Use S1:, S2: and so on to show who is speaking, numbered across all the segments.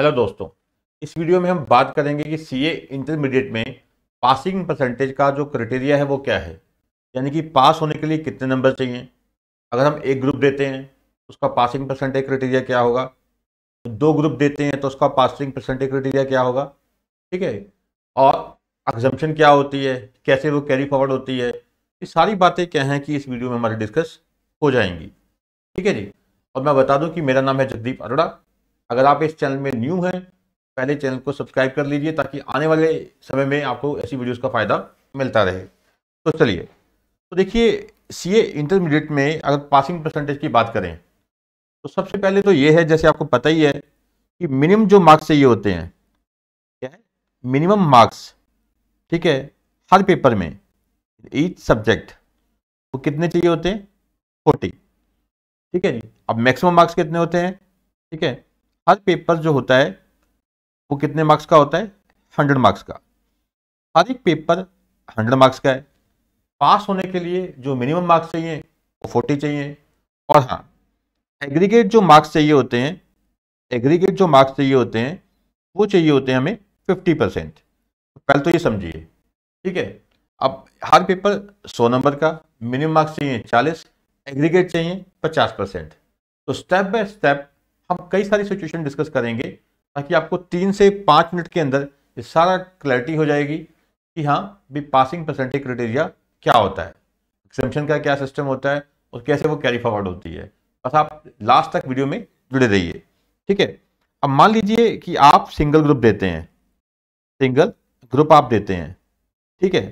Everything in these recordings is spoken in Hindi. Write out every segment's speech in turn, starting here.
S1: हेलो दोस्तों इस वीडियो में हम बात करेंगे कि सीए इंटरमीडिएट में पासिंग परसेंटेज का जो क्राइटेरिया है वो क्या है यानी कि पास होने के लिए कितने नंबर चाहिए अगर हम एक ग्रुप देते हैं उसका पासिंग परसेंटेज क्राइटेरिया क्या होगा दो ग्रुप देते हैं तो उसका पासिंग परसेंटेज क्राइटेरिया क्या होगा ठीक है और एग्जम्पन क्या होती है कैसे वो कैरी फॉरवर्ड होती है ये सारी बातें क्या हैं कि इस वीडियो में हमारी डिस्कस हो जाएंगी ठीक है जी और मैं बता दूं कि मेरा नाम है जगदीप अरोड़ा अगर आप इस चैनल में न्यू हैं पहले चैनल को सब्सक्राइब कर लीजिए ताकि आने वाले समय में आपको ऐसी वीडियोज़ का फ़ायदा मिलता रहे तो चलिए तो देखिए सी ए इंटरमीडिएट में अगर पासिंग परसेंटेज की बात करें तो सबसे पहले तो ये है जैसे आपको पता ही है कि मिनिमम जो मार्क्स चाहिए होते हैं क्या है मिनिमम मार्क्स ठीक है हर पेपर में ईच सब्जेक्ट वो कितने चाहिए होते हैं फोर्टी ठीक है जी अब मैक्सिमम मार्क्स कितने होते हैं ठीक है हर पेपर जो होता है वो कितने मार्क्स का होता है हंड्रेड मार्क्स का हर एक पेपर हंड्रेड मार्क्स का है पास होने के लिए जो मिनिमम मार्क्स चाहिए वो फोर्टी चाहिए और हाँ एग्रीगेट जो मार्क्स चाहिए होते हैं एग्रीगेट जो मार्क्स चाहिए होते हैं वो चाहिए होते हैं हमें फिफ्टी परसेंट पहले तो ये समझिए ठीक है अब हर पेपर सौ नंबर का मिनिमम मार्क्स चाहिए चालीस एग्रीगेट चाहिए पचास परसेंट तो स्टेप बाय स्टेप हम कई सारी सिचुएशन डिस्कस करेंगे ताकि आपको तीन से पाँच मिनट के अंदर ये सारा क्लैरिटी हो जाएगी कि हाँ भी पासिंग परसेंटेज क्राइटेरिया क्या होता है एग्जामेशन का क्या सिस्टम होता है और कैसे वो कैरी फॉरवर्ड होती है बस आप लास्ट तक वीडियो में जुड़े रहिए ठीक है अब मान लीजिए कि आप सिंगल ग्रुप देते हैं सिंगल ग्रुप आप देते हैं ठीक है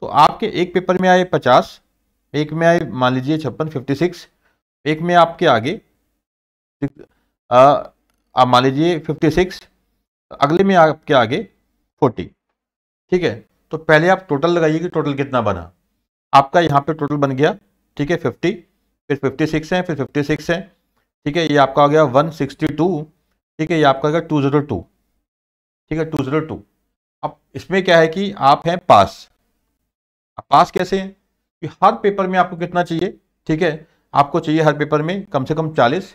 S1: तो आपके एक पेपर में आए पचास एक में आए मान लीजिए छप्पन फिफ्टी सिक्स एक में आपके आगे आप मान लीजिए फिफ्टी सिक्स अगले में आपके आगे फोर्टी ठीक है तो पहले आप टोटल लगाइए कि टोटल कितना बना आपका यहाँ पे टोटल बन गया ठीक है फिफ्टी फिर फिफ्टी सिक्स है फिर फिफ्टी सिक्स है ठीक है ये आपका हो गया वन सिक्सटी टू ठीक है ये आपका हो गया टू ज़ीरो टू ठीक है टू ज़ीरो टू अब इसमें क्या है कि आप हैं पास अब पास कैसे हैं कि हर पेपर में आपको कितना चाहिए ठीक है आपको चाहिए हर पेपर में कम से कम चालीस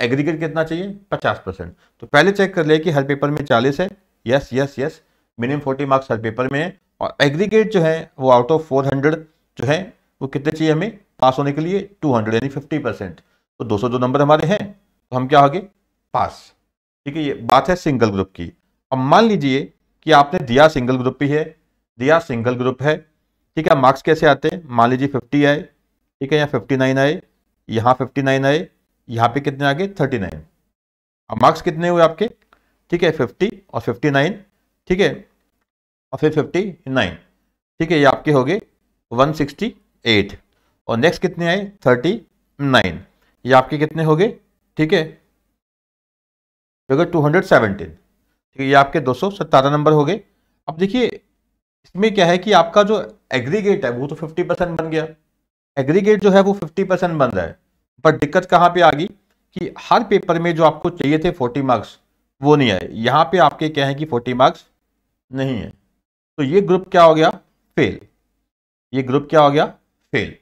S1: एग्रीगेट कितना चाहिए पचास परसेंट तो पहले चेक कर लिया कि हर पेपर में चालीस है yes yes yes minimum forty marks हर पेपर में है और एग्रीगेट जो है वो आउट ऑफ फोर हंड्रेड जो है वो कितने चाहिए हमें पास होने के लिए टू हंड्रेड यानी फिफ्टी परसेंट तो दो सौ दो नंबर हमारे हैं तो हम क्या होंगे पास ठीक है ये बात है सिंगल ग्रुप की अब मान लीजिए कि आपने दिया सिंगल ग्रुप ही है दिया सिंगल ग्रुप है ठीक है मार्क्स कैसे आते हैं मान लीजिए फिफ्टी आए ठीक है यहाँ फिफ्टी नाइन आए यहाँ फिफ्टी नाइन आए यहाँ पे कितने आ गए थर्टी नाइन अब मार्क्स कितने हुए आपके ठीक है फिफ्टी और फिफ्टी नाइन ठीक है और फिर फिफ्टी नाइन ठीक है ये आपके हो गए वन सिक्सटी एट और नेक्स्ट कितने आए थर्टी नाइन ये आपके कितने हो गए ठीक है टू हंड्रेड सेवनटीन ठीक है ये आपके दो सौ सत्तारह नंबर हो गए अब देखिए इसमें क्या है कि आपका जो एग्रीगेट है वो तो फिफ्टी परसेंट बन गया एग्रीगेट जो है वो फिफ्टी परसेंट बन रहा है पर दिक्कत कहाँ पे आ गई कि हर पेपर में जो आपको चाहिए थे फोर्टी मार्क्स वो नहीं आए यहाँ पे आपके क्या है कि फोर्टी मार्क्स नहीं है तो ये ग्रुप क्या हो गया फेल ये ग्रुप क्या हो गया फेल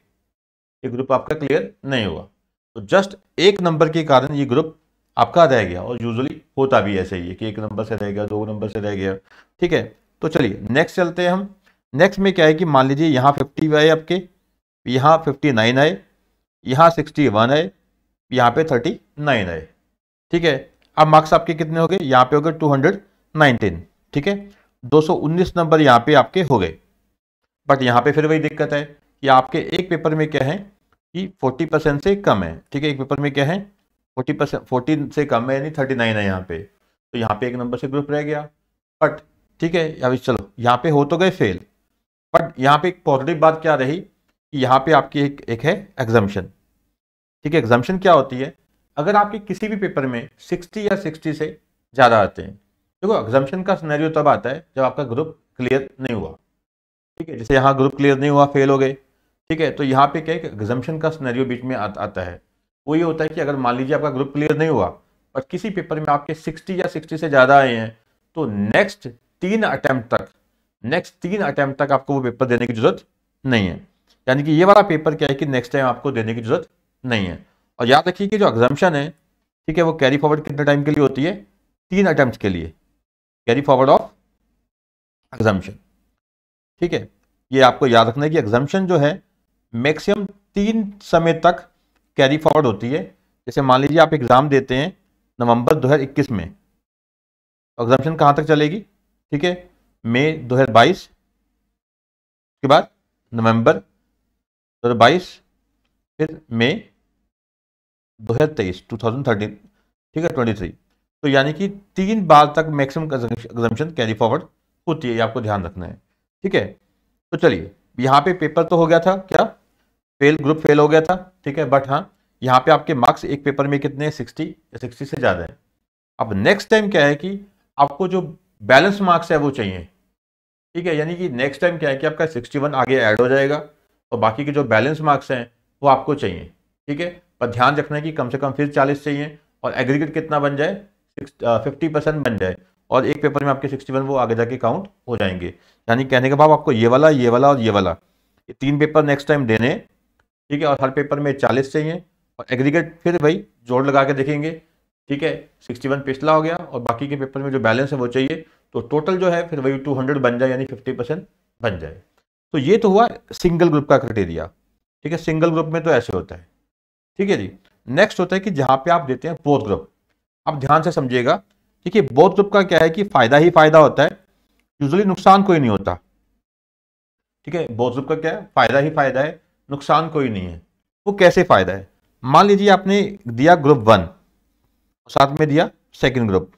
S1: ये ग्रुप आपका क्लियर नहीं हुआ तो जस्ट एक नंबर के कारण ये ग्रुप आपका रह गया और यूजुअली होता भी ऐसे ही है कि एक नंबर से रह गया दो नंबर से रह गया ठीक है तो चलिए नेक्स्ट चलते हैं हम नेक्स्ट में क्या है कि मान लीजिए यहाँ फिफ्टी आए आपके यहाँ फिफ्टी नाइन आए यहाँ सिक्सटी वन है यहाँ पे थर्टी नाइन है ठीक है अब मार्क्स आपके कितने हो गए यहाँ पे हो गए टू हंड्रेड नाइनटीन ठीक है दो सौ उन्नीस नंबर यहाँ पे आपके हो गए बट यहाँ पे फिर वही दिक्कत है कि आपके एक पेपर में क्या है कि फोर्टी परसेंट से कम है ठीक है एक पेपर में क्या है फोर्टी परसेंट फोर्टी से कम है यानी थर्टी नाइन है यहाँ पे तो यहाँ पे एक नंबर से ग्रुप रह गया बट ठीक है अभी चलो यहाँ पे हो तो गए फेल बट यहाँ पे एक पॉजिटिव बात क्या रही कि यहाँ पे आपकी एक एक है एग्जामेशन ठीक है एग्जामेशन क्या होती है अगर आपके किसी भी पेपर में सिक्सटी या सिक्सटी से ज़्यादा आते हैं देखो एग्जामेशन का स्नैरियो तब आता है जब आपका ग्रुप क्लियर नहीं हुआ ठीक है जैसे यहाँ ग्रुप क्लियर नहीं हुआ फेल हो गए ठीक है तो यहाँ पे क्या है कि का स्नैरियो बीच में आ, आता है वो ये होता है कि अगर मान लीजिए आपका ग्रुप क्लियर नहीं हुआ और किसी पेपर में आपके सिक्सटी या सिक्सटी से ज़्यादा आए हैं तो नेक्स्ट तीन अटैम्प्ट तक नेक्स्ट तीन अटैम्प्ट तक आपको वो पेपर देने की जरूरत नहीं है यानी कि ये वाला पेपर क्या है कि नेक्स्ट टाइम आपको देने की जरूरत नहीं है और याद रखिए कि जो एग्जाम्पन है ठीक है वो कैरी फॉरवर्ड कितने टाइम के लिए होती है तीन अटैम्प्ट के लिए कैरी फॉरवर्ड ऑफ एग्जाम्पन ठीक है ये आपको याद रखना है कि एग्जाम्पन जो है मैक्सिमम तीन समय तक कैरी फॉरवर्ड होती है जैसे मान लीजिए आप एग्ज़ाम देते हैं नवंबर 2021 में एग्जाम्पन तो कहाँ तक चलेगी ठीक है मई दो के बाद नवंबर बाईस फिर मई दो हज़ार तेईस टू थाउजेंड थर्टीन ठीक है ट्वेंटी थ्री तो यानी कि तीन बार तक मैक्सिमम एग्जाम्पन कैरी फॉरवर्ड होती है ये आपको ध्यान रखना है ठीक है तो चलिए यहाँ पे पेपर तो हो गया था क्या फेल ग्रुप फेल हो गया था ठीक है बट हाँ यहाँ पे आपके मार्क्स एक पेपर में कितने सिक्सटी या सिक्सटी से ज़्यादा है अब नेक्स्ट टाइम क्या है कि आपको जो बैलेंस मार्क्स है वो चाहिए ठीक है यानी कि नेक्स्ट टाइम क्या है कि आपका सिक्सटी वन आगे ऐड हो जाएगा और बाकी के जो बैलेंस मार्क्स हैं वो आपको चाहिए ठीक है पर ध्यान रखना है कि कम से कम फिर चालीस चाहिए और एग्रीगेट कितना बन जाए फिफ्टी परसेंट बन जाए और एक पेपर में आपके सिक्सटी वन वो आगे जाके काउंट हो जाएंगे यानी कहने के भाव आपको ये वाला ये वाला और ये वाला ये तीन पेपर नेक्स्ट टाइम देने ठीक है और हर पेपर में चालीस चाहिए और एग्रीगेट फिर भाई जोड़ लगा के देखेंगे ठीक है सिक्सटी वन पिछला हो गया और बाकी के पेपर में जो बैलेंस है वो चाहिए तो टोटल जो है फिर वही टू हंड्रेड बन जाए यानी फिफ्टी परसेंट बन जाए तो ये तो हुआ सिंगल ग्रुप का क्राइटेरिया ठीक है सिंगल ग्रुप में तो ऐसे होता है ठीक है जी नेक्स्ट होता है कि जहां पे आप देते हैं बोध ग्रुप आप ध्यान से समझिएगा ठीक है बोध ग्रुप का क्या है कि फायदा ही फायदा होता है यूजली नुकसान कोई नहीं होता ठीक है बोध ग्रुप का क्या है फायदा ही फायदा है नुकसान कोई नहीं है वो कैसे फायदा है मान लीजिए आपने दिया ग्रुप वन साथ में दिया सेकेंड ग्रुप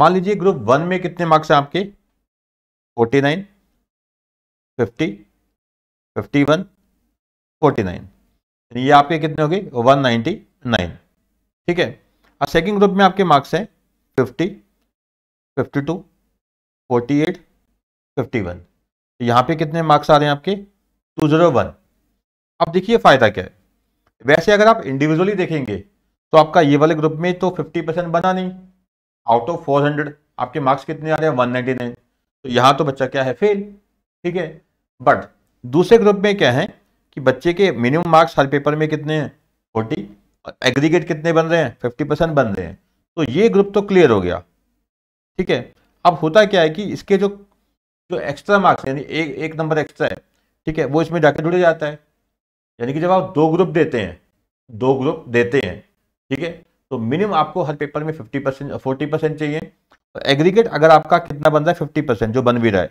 S1: मान लीजिए ग्रुप वन में कितने मार्क्स हैं आपके forty nine fifty fifty one forty nine ये आपके कितने हो गई 199 ठीक है अब सेकंड ग्रुप में आपके मार्क्स हैं 50, 52, 48, 51। तो यहाँ पे कितने मार्क्स आ रहे हैं आपके 201। अब देखिए फ़ायदा क्या है वैसे अगर आप इंडिविजुअली देखेंगे तो आपका ये वाले ग्रुप में तो 50 परसेंट बना नहीं आउट ऑफ 400 आपके मार्क्स कितने आ रहे हैं 199 तो यहाँ तो बच्चा क्या है फेल ठीक है बट दूसरे ग्रुप में क्या है कि बच्चे के मिनिमम मार्क्स हर पेपर में कितने हैं फोर्टी एग्रीगेट कितने बन रहे हैं फिफ्टी परसेंट बन रहे हैं तो ये ग्रुप तो क्लियर हो गया ठीक है अब होता क्या है कि इसके जो जो एक्स्ट्रा मार्क्स यानी एक एक नंबर एक्स्ट्रा है ठीक है वो इसमें जाकर जुड़े जाता है यानी कि जब आप दो ग्रुप देते हैं दो ग्रुप देते हैं ठीक है तो मिनिमम आपको हर पेपर में फिफ्टी परसेंट फोर्टी परसेंट चाहिए और एग्रीगेट अगर आपका कितना बन रहा है फिफ्टी परसेंट जो बन भी रहा है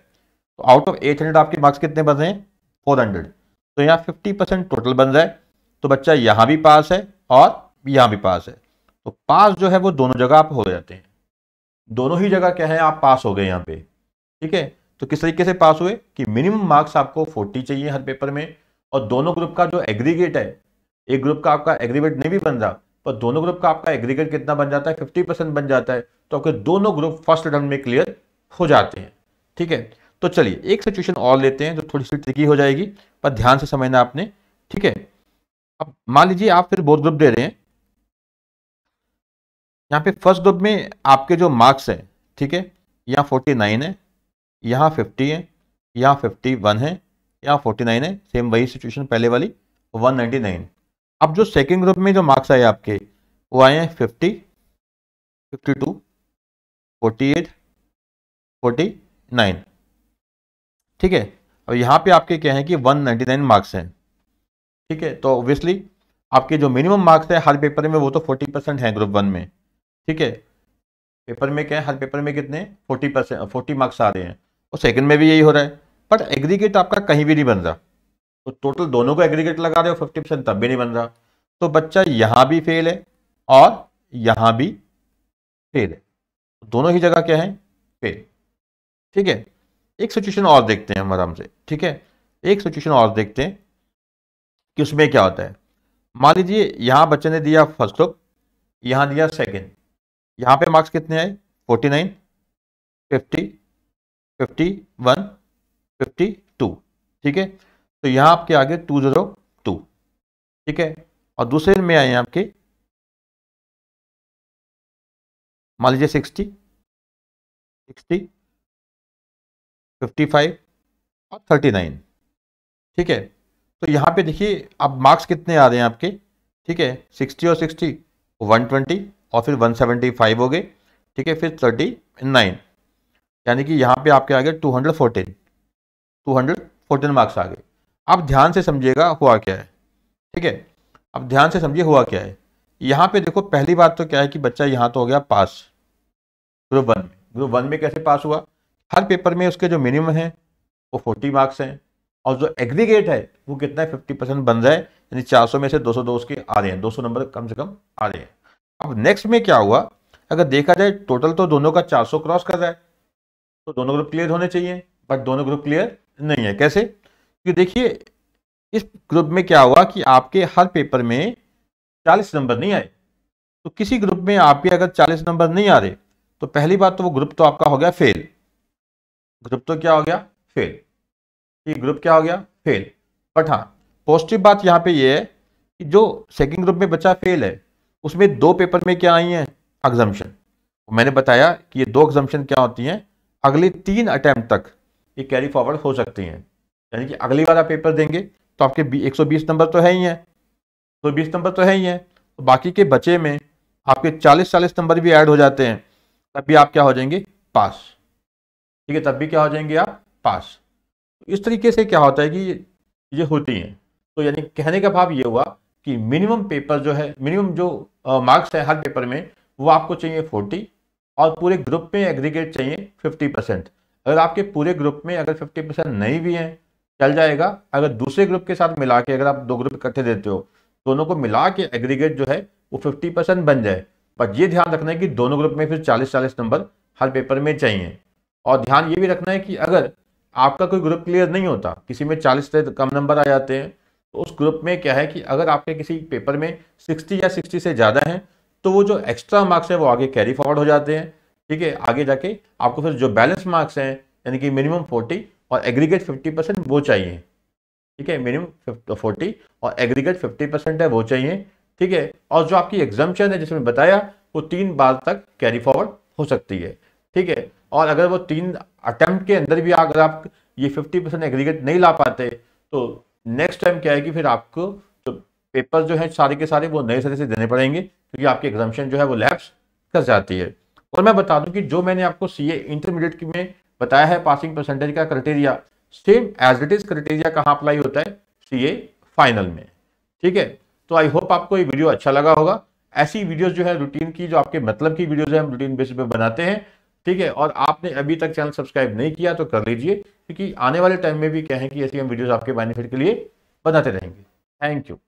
S1: तो आउट ऑफ एट हंड्रेड आपके मार्क्स कितने बन रहे हैं फोर हंड्रेड तो यहाँ फिफ्टी परसेंट टोटल बन रहा है तो बच्चा यहाँ भी पास है और यहाँ भी पास है तो पास जो है वो दोनों जगह आप हो जाते हैं दोनों ही जगह क्या है आप पास हो गए यहाँ पे ठीक है तो किस तरीके से पास हुए कि मिनिमम मार्क्स आपको फोर्टी चाहिए हर पेपर में और दोनों ग्रुप का जो एग्रीगेट है एक ग्रुप का आपका एग्रीगेट नहीं भी बन रहा पर दोनों ग्रुप का आपका एग्रीगेट कितना बन जाता है फिफ्टी परसेंट बन जाता है तो आपके दोनों ग्रुप फर्स्ट राउंड में क्लियर हो जाते हैं ठीक है तो चलिए एक सिचुएशन और लेते हैं जो थोड़ी सी ट्रिकी हो जाएगी पर ध्यान से समझना आपने ठीक है अब मान लीजिए आप फिर बोर्ड ग्रुप दे रहे हैं यहाँ पे फर्स्ट ग्रुप में आपके जो मार्क्स हैं ठीक है यहाँ फोर्टी नाइन है यहाँ फिफ्टी है यहाँ फिफ्टी वन है यहाँ फोर्टी नाइन है सेम वही सिचुएशन पहले वाली वन नाइन्टी नाइन अब जो सेकेंड ग्रुप में जो मार्क्स आए आपके वो आए हैं fifty fifty two forty eight forty nine ठीक है और यहाँ पे आपके क्या है कि 199 मार्क्स हैं ठीक है तो ऑब्वियसली आपके जो मिनिमम मार्क्स है हर पेपर में वो तो 40 परसेंट हैं ग्रुप वन में ठीक है पेपर में क्या है हर पेपर में कितने 40 परसेंट फोर्टी मार्क्स आ रहे हैं और सेकंड में भी यही हो रहा है बट एग्रीगेट आपका कहीं भी नहीं बन रहा तो टोटल दोनों को एग्रीगेट लगा रहे हो फिफ्टी परसेंट तब भी नहीं बन रहा तो बच्चा यहाँ भी फेल है और यहाँ भी फेल है दोनों ही जगह क्या है फेल ठीक है एक सिचुएशन और देखते हैं हम आराम से ठीक है एक सिचुएशन और देखते हैं कि उसमें क्या होता है मान लीजिए यहाँ बच्चे ने दिया फर्स्ट लुक यहाँ दिया सेकेंड यहाँ पे मार्क्स कितने आए forty nine fifty fifty one fifty two ठीक है तो यहाँ आपके आगे टू जीरो टू ठीक है और दूसरे में आए हैं आपके मान लीजिए सिक्सटी सिक्सटी फिफ्टी फाइव और थर्टी नाइन ठीक है तो यहाँ पे देखिए अब मार्क्स कितने आ रहे हैं आपके ठीक है सिक्सटी और सिक्सटी वन ट्वेंटी और फिर वन सेवेंटी फाइव हो गए ठीक है फिर थर्टी नाइन यानी कि यहाँ पे आपके आ गए two hundred fourteen two hundred fourteen marks आ गए अब ध्यान से समझिएगा हुआ क्या है ठीक है अब ध्यान से समझिए हुआ क्या है यहाँ पे देखो पहली बात तो क्या है कि बच्चा यहाँ तो हो गया पास ग्रुप वन में ग्रुप वन में कैसे पास हुआ हर पेपर में उसके जो मिनिमम हैं वो फोर्टी मार्क्स हैं और जो एग्रीगेट है वो कितना है फिफ्टी परसेंट बन जाए यानी चार सौ में से दो सौ दो उसके आ रहे हैं दो सौ नंबर कम से कम आ रहे हैं अब नेक्स्ट में क्या हुआ अगर देखा जाए टोटल तो दोनों का चार सौ क्रॉस कर रहा है तो दोनों ग्रुप क्लियर होने चाहिए बट दोनों ग्रुप क्लियर नहीं है कैसे क्योंकि देखिए इस ग्रुप में क्या हुआ कि आपके हर पेपर में चालीस नंबर नहीं आए तो किसी ग्रुप में आपके अगर चालीस नंबर नहीं आ रहे तो पहली बात तो वो ग्रुप तो आपका हो गया फेल ग्रुप तो क्या हो गया फेल ठीक ग्रुप क्या हो गया फेल बट हाँ पॉजिटिव बात यहाँ पे ये है कि जो सेकंड ग्रुप में बच्चा फेल है उसमें दो पेपर में क्या आई हैं एग्जम्पन मैंने बताया कि ये दो एग्जम्पन क्या होती हैं अगले तीन अटैम्प्ट तक ये कैरी फॉरवर्ड हो सकती हैं यानी कि अगली बार आप पेपर देंगे तो आपके 120 नंबर तो है ही हैं तो बीस नंबर तो है ही हैं तो बाकी के बचे में आपके 40 40 नंबर भी ऐड हो जाते हैं तब भी आप क्या हो जाएंगे पास ठीक है तब भी क्या हो जाएंगे आप पास तो इस तरीके से क्या होता है कि ये, होती हैं तो यानी कहने का भाव ये हुआ कि मिनिमम पेपर जो है मिनिमम जो मार्क्स है हर पेपर में वो आपको चाहिए फोर्टी और पूरे ग्रुप में एग्रीगेट चाहिए फिफ्टी परसेंट अगर आपके पूरे ग्रुप में अगर फिफ्टी परसेंट नहीं भी हैं चल जाएगा अगर दूसरे ग्रुप के साथ मिला के अगर आप दो ग्रुप इकट्ठे देते हो दोनों को मिला के एग्रीगेट जो है वो फिफ्टी परसेंट बन जाए पर ये ध्यान रखना है कि दोनों ग्रुप में फिर चालीस चालीस नंबर हर पेपर में चाहिए और ध्यान ये भी रखना है कि अगर आपका कोई ग्रुप क्लियर नहीं होता किसी में चालीस से कम नंबर आ जाते हैं तो उस ग्रुप में क्या है कि अगर आपके किसी पेपर में सिक्सटी या सिक्सटी से ज़्यादा हैं तो वो जो एक्स्ट्रा मार्क्स हैं वो आगे कैरी फॉरवर्ड हो जाते हैं ठीक है आगे जाके आपको फिर जो बैलेंस मार्क्स हैं यानी कि मिनिमम फोर्टी और एग्रीगेट फिफ्टी परसेंट वो चाहिए ठीक है मिनिमम फोर्टी और एग्रीगेट फिफ्टी परसेंट है वो चाहिए ठीक है और जो आपकी एग्जामेशन है जिसमें बताया वो तीन बार तक कैरी फॉरवर्ड हो सकती है ठीक है और अगर वो तीन अटैम्प्ट के अंदर भी अगर आप ये फिफ्टी परसेंट एग्रीगेट नहीं ला पाते तो नेक्स्ट टाइम क्या है कि फिर आपको जो पेपर जो है सारे के सारे वो नए सारे से देने पड़ेंगे क्योंकि आपकी एग्जामेशन जो है वो लैब्स कर जाती है और मैं बता दूं कि जो मैंने आपको सी ए इंटरमीडिएट में बताया है पासिंग परसेंटेज का criteria same as it is criteria कहाँ अप्लाई होता है सी ए फाइनल में ठीक है तो आई होप आपको ये वीडियो अच्छा लगा होगा ऐसी वीडियोज जो है रूटीन की जो आपके मतलब की वीडियोज हैं हम रूटीन बेसिस पे बनाते हैं ठीक है और आपने अभी तक चैनल सब्सक्राइब नहीं किया तो कर लीजिए क्योंकि आने वाले टाइम में भी क्या है कि ऐसी हम वीडियोज़ आपके बेनिफिट के लिए बनाते रहेंगे थैंक यू